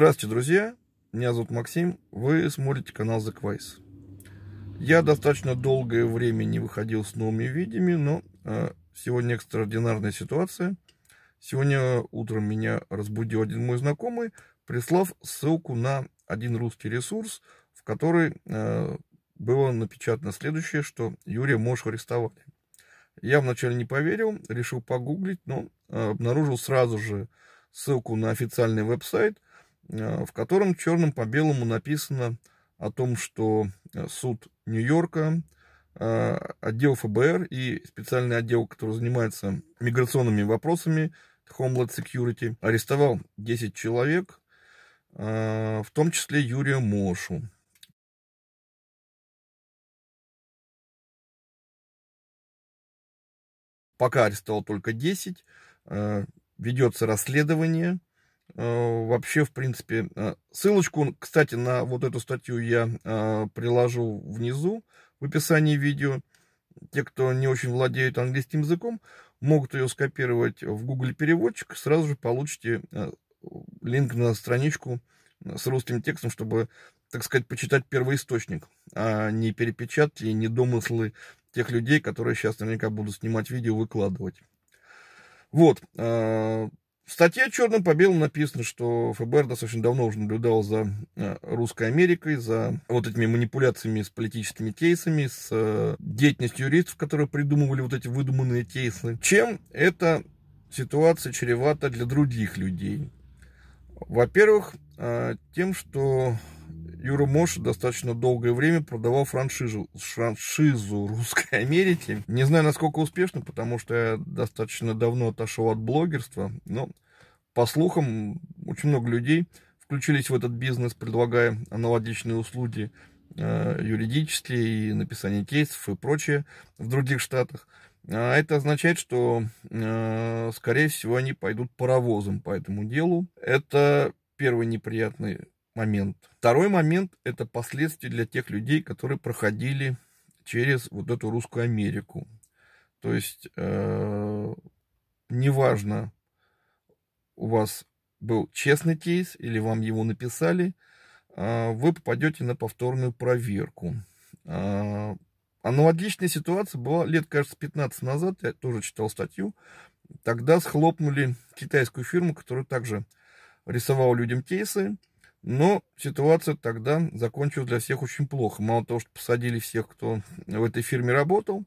Здравствуйте, друзья! Меня зовут Максим, вы смотрите канал Заквайс. Я достаточно долгое время не выходил с новыми видео, но э, сегодня экстраординарная ситуация. Сегодня утром меня разбудил один мой знакомый, прислав ссылку на один русский ресурс, в который э, было напечатано следующее, что Юрия можешь арестовать. Я вначале не поверил, решил погуглить, но э, обнаружил сразу же ссылку на официальный веб-сайт – Э, в котором черным по белому написано о том, что э, суд Нью-Йорка, э, отдел ФБР и специальный отдел, который занимается миграционными вопросами, Homeland Security, арестовал 10 человек, в том числе Юрия Мошу. Пока арестовал только 10, ведется расследование – Э, вообще, в принципе, э, ссылочку, кстати, на вот эту статью я э, приложу внизу в описании видео. Те, кто не очень владеет английским языком, могут ее скопировать в Google переводчик, сразу же получите линк на страничку с русским текстом, чтобы, так сказать, почитать первоисточник, а не перепечатки, не домыслы тех людей, которые сейчас наверняка будут снимать видео, выкладывать. Вот, в статье черным по белому написано, что ФБР достаточно давно уже наблюдал за э, русской Америкой, за вот этими манипуляциями с политическими кейсами, с э, деятельностью юристов, которые придумывали вот эти выдуманные кейсы. Чем эта ситуация чревата для других людей? Во-первых, э, тем, что Юра Мош достаточно долгое время продавал франшизу, франшизу Русской Америки. Не знаю, насколько успешно, потому что я достаточно давно отошел от блогерства, но по слухам, очень много людей включились в этот бизнес, предлагая аналогичные услуги э, юридические и написание кейсов и прочее в других штатах. А это означает, что, э, скорее всего, они пойдут паровозом по этому делу. Это первый неприятный момент. Второй момент – это последствия для тех людей, которые проходили через вот эту Русскую Америку. То есть, э, неважно, у вас был честный кейс или вам его написали, а, вы попадете на повторную проверку. А, аналогичная ситуация была лет, кажется, 15 назад, я тоже читал статью, тогда схлопнули китайскую фирму, которая также рисовала людям кейсы, но ситуация тогда закончилась для всех очень плохо. Мало того, что посадили всех, кто в этой фирме работал,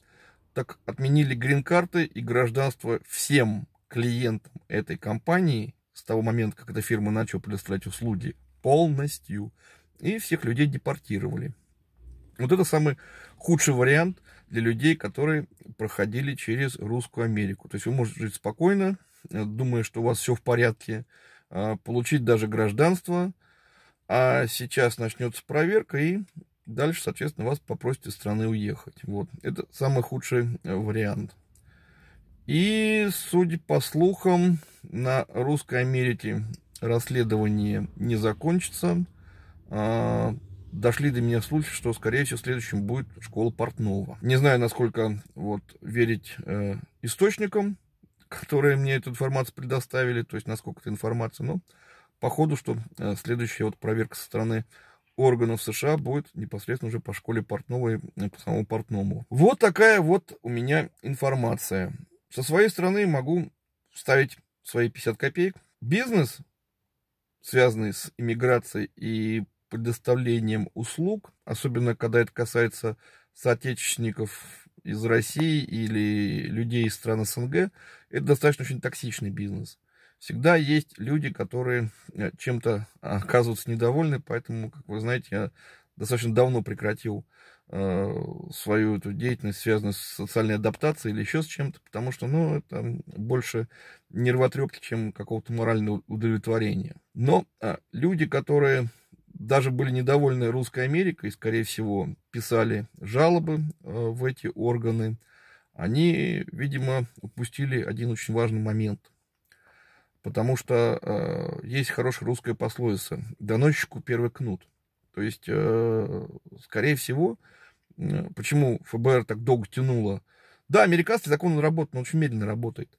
так отменили грин-карты и гражданство всем клиентом этой компании с того момента, когда фирма начала предоставлять услуги полностью, и всех людей депортировали. Вот это самый худший вариант для людей, которые проходили через Русскую Америку. То есть вы можете жить спокойно, э, думая, что у вас все в порядке, а, получить даже гражданство, а сейчас начнется проверка, и дальше, соответственно, вас попросят из страны уехать. Вот. Это самый худший э, вариант. И, судя по слухам, на Русской Америке расследование не закончится. А, дошли до меня слухи, что, скорее всего, следующим будет школа Портнова. Не знаю, насколько вот, верить э, источникам, которые мне эту информацию предоставили, то есть насколько это информация, но походу, что э, следующая вот проверка со стороны органов США будет непосредственно уже по школе Портнова и э, по самому Портному. Вот такая вот у меня информация. Со своей стороны могу вставить свои 50 копеек. Бизнес, связанный с иммиграцией и предоставлением услуг, особенно когда это касается соотечественников из России или людей из стран СНГ, это достаточно очень токсичный бизнес. Всегда есть люди, которые э, чем-то а, оказываются недовольны, поэтому, как вы знаете, я достаточно давно прекратил Э, свою эту деятельность, связанную с социальной адаптацией или еще с чем-то, потому что, ну, это больше нервотрепки, чем какого-то морального удовлетворения. Но а, люди, которые даже были недовольны Русской Америкой, скорее всего, писали жалобы э, в эти органы, они, видимо, упустили один очень важный момент. Потому что э, есть хорошая русская пословица «доносчику первый кнут». То есть, э, скорее всего, почему ФБР так долго тянуло. Да, американский закон работает, но очень медленно работает.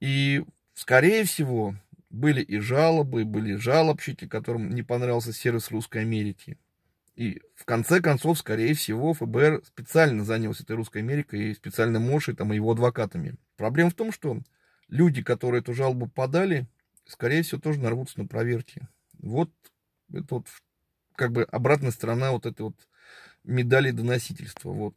И, скорее всего, были и жалобы, были жалобщики, которым не понравился сервис Русской Америки. И в конце концов, скорее всего, ФБР специально занялся этой Русской Америкой и специально Мошей, там, и его адвокатами. Проблема в том, что люди, которые эту жалобу подали, скорее всего, тоже нарвутся на проверки. Вот это вот как бы обратная сторона вот этой вот медали доносительства. Вот.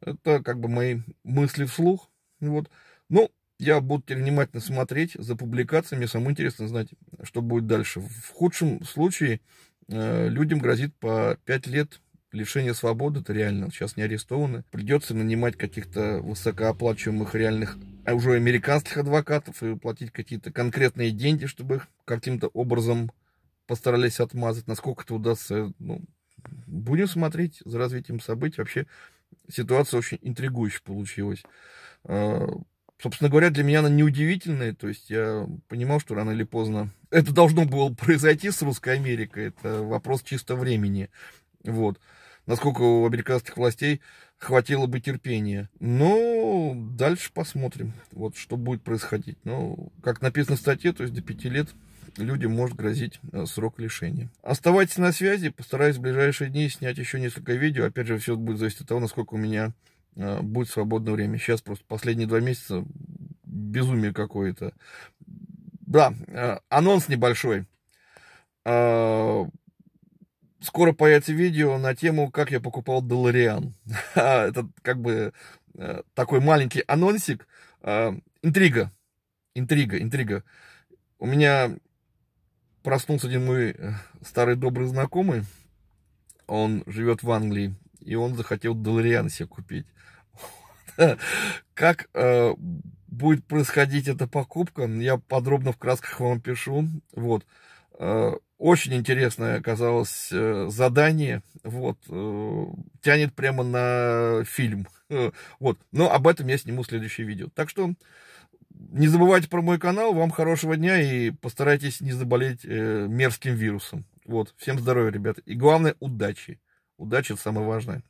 Это как бы мои мысли вслух. Вот. Ну, я буду теперь внимательно смотреть за публикациями. Мне самому интересно знать, что будет дальше. В худшем случае э, людям грозит по 5 лет лишения свободы. Это реально. Сейчас не арестованы. Придется нанимать каких-то высокооплачиваемых реальных а уже американских адвокатов и платить какие-то конкретные деньги, чтобы их каким-то образом постарались отмазать, насколько это удастся. Ну, будем смотреть за развитием событий. Вообще ситуация очень интригующая получилась. А, собственно говоря, для меня она неудивительная, то есть я понимал, что рано или поздно это должно было произойти с Русской Америкой, это вопрос чисто времени, вот, насколько у американских властей хватило бы терпения. Ну, дальше посмотрим, вот, что будет происходить. Ну, как написано в статье, то есть до пяти лет людям может грозить э, срок лишения. Оставайтесь на связи, постараюсь в ближайшие дни снять еще несколько видео. Опять же, все будет зависеть от того, насколько у меня э, будет свободное время. Сейчас просто последние два месяца безумие какое-то. Да, э, анонс небольшой. Скоро появится видео на тему, как я покупал Долариан. А, это как бы такой маленький анонсик. Интрига. Интрига, интрига. У меня проснулся один мой э, старый добрый знакомый, он живет в Англии, и он захотел Делариан себе купить. Как э, будет происходить эта покупка, я подробно в красках вам пишу. Вот. Э, очень интересное оказалось задание. Вот. тянет прямо на фильм. Вот. Но об этом я сниму следующее видео. Так что не забывайте про мой канал, вам хорошего дня и постарайтесь не заболеть э, мерзким вирусом. Вот, всем здоровья, ребята. И главное, удачи. Удача самое важное.